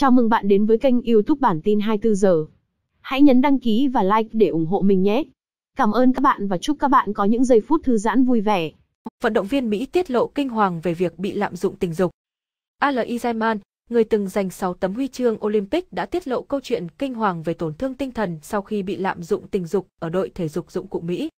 Chào mừng bạn đến với kênh YouTube bản tin 24 giờ. Hãy nhấn đăng ký và like để ủng hộ mình nhé. Cảm ơn các bạn và chúc các bạn có những giây phút thư giãn vui vẻ. Vận động viên Mỹ tiết lộ kinh hoàng về việc bị lạm dụng tình dục. Ali Zaiman, người từng giành 6 tấm huy chương Olympic đã tiết lộ câu chuyện kinh hoàng về tổn thương tinh thần sau khi bị lạm dụng tình dục ở đội thể dục dụng cụ Mỹ.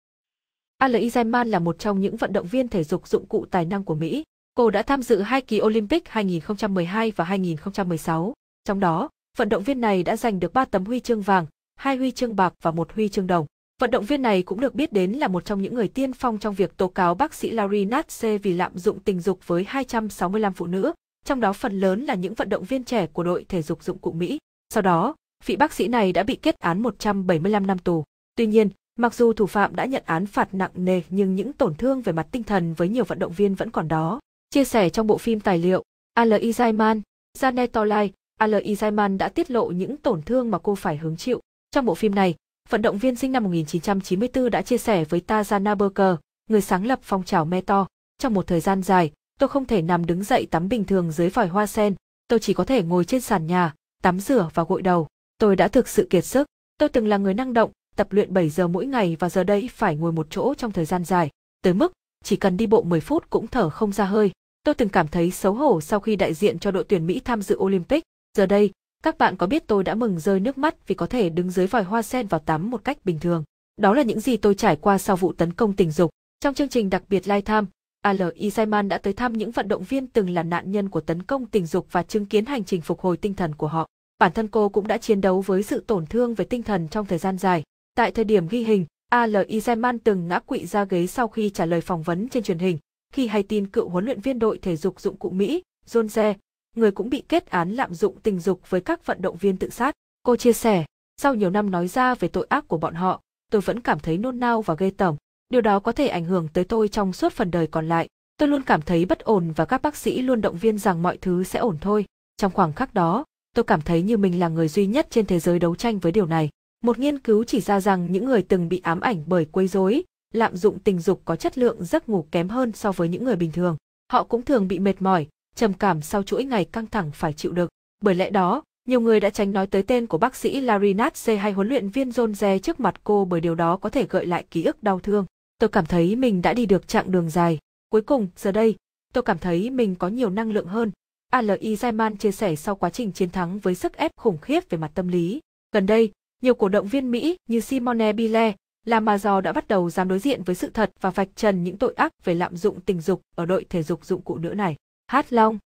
Ali Zaiman là một trong những vận động viên thể dục dụng cụ tài năng của Mỹ. Cô đã tham dự hai kỳ Olympic 2012 và 2016. Trong đó, vận động viên này đã giành được 3 tấm huy chương vàng, hai huy chương bạc và một huy chương đồng. Vận động viên này cũng được biết đến là một trong những người tiên phong trong việc tố cáo bác sĩ Larry Natse vì lạm dụng tình dục với 265 phụ nữ, trong đó phần lớn là những vận động viên trẻ của đội thể dục dụng cụ Mỹ. Sau đó, vị bác sĩ này đã bị kết án 175 năm tù. Tuy nhiên, mặc dù thủ phạm đã nhận án phạt nặng nề nhưng những tổn thương về mặt tinh thần với nhiều vận động viên vẫn còn đó. Chia sẻ trong bộ phim tài liệu, Al Izaiman, Janetolai, Ali Jaiman e. đã tiết lộ những tổn thương mà cô phải hứng chịu. Trong bộ phim này, vận động viên sinh năm 1994 đã chia sẻ với Tazana Berker, người sáng lập phong trào Meto. Trong một thời gian dài, tôi không thể nằm đứng dậy tắm bình thường dưới vòi hoa sen, tôi chỉ có thể ngồi trên sàn nhà, tắm rửa và gội đầu. Tôi đã thực sự kiệt sức, tôi từng là người năng động, tập luyện 7 giờ mỗi ngày và giờ đây phải ngồi một chỗ trong thời gian dài, tới mức chỉ cần đi bộ 10 phút cũng thở không ra hơi. Tôi từng cảm thấy xấu hổ sau khi đại diện cho đội tuyển Mỹ tham dự Olympic, Giờ đây, các bạn có biết tôi đã mừng rơi nước mắt vì có thể đứng dưới vòi hoa sen vào tắm một cách bình thường. Đó là những gì tôi trải qua sau vụ tấn công tình dục. Trong chương trình đặc biệt Live Time, Ali Saiman đã tới thăm những vận động viên từng là nạn nhân của tấn công tình dục và chứng kiến hành trình phục hồi tinh thần của họ. Bản thân cô cũng đã chiến đấu với sự tổn thương về tinh thần trong thời gian dài. Tại thời điểm ghi hình, Ali Saiman từng ngã quỵ ra ghế sau khi trả lời phỏng vấn trên truyền hình, khi hay tin cựu huấn luyện viên đội thể dục dụng cụ Mỹ, John Ze, người cũng bị kết án lạm dụng tình dục với các vận động viên tự sát. Cô chia sẻ, sau nhiều năm nói ra về tội ác của bọn họ, tôi vẫn cảm thấy nôn nao và ghê tởm. Điều đó có thể ảnh hưởng tới tôi trong suốt phần đời còn lại. Tôi luôn cảm thấy bất ổn và các bác sĩ luôn động viên rằng mọi thứ sẽ ổn thôi. Trong khoảng khắc đó, tôi cảm thấy như mình là người duy nhất trên thế giới đấu tranh với điều này. Một nghiên cứu chỉ ra rằng những người từng bị ám ảnh bởi quấy rối, lạm dụng tình dục có chất lượng giấc ngủ kém hơn so với những người bình thường. Họ cũng thường bị mệt mỏi, trầm cảm sau chuỗi ngày căng thẳng phải chịu đựng. Bởi lẽ đó, nhiều người đã tránh nói tới tên của bác sĩ Larry Natze hay huấn luyện viên John trước mặt cô bởi điều đó có thể gợi lại ký ức đau thương. Tôi cảm thấy mình đã đi được chặng đường dài. Cuối cùng, giờ đây, tôi cảm thấy mình có nhiều năng lượng hơn. Ali Zaiman chia sẻ sau quá trình chiến thắng với sức ép khủng khiếp về mặt tâm lý. Gần đây, nhiều cổ động viên Mỹ như Simone Bile, Lamazor đã bắt đầu dám đối diện với sự thật và vạch trần những tội ác về lạm dụng tình dục ở đội thể dục dụng cụ nữ này. Hát Long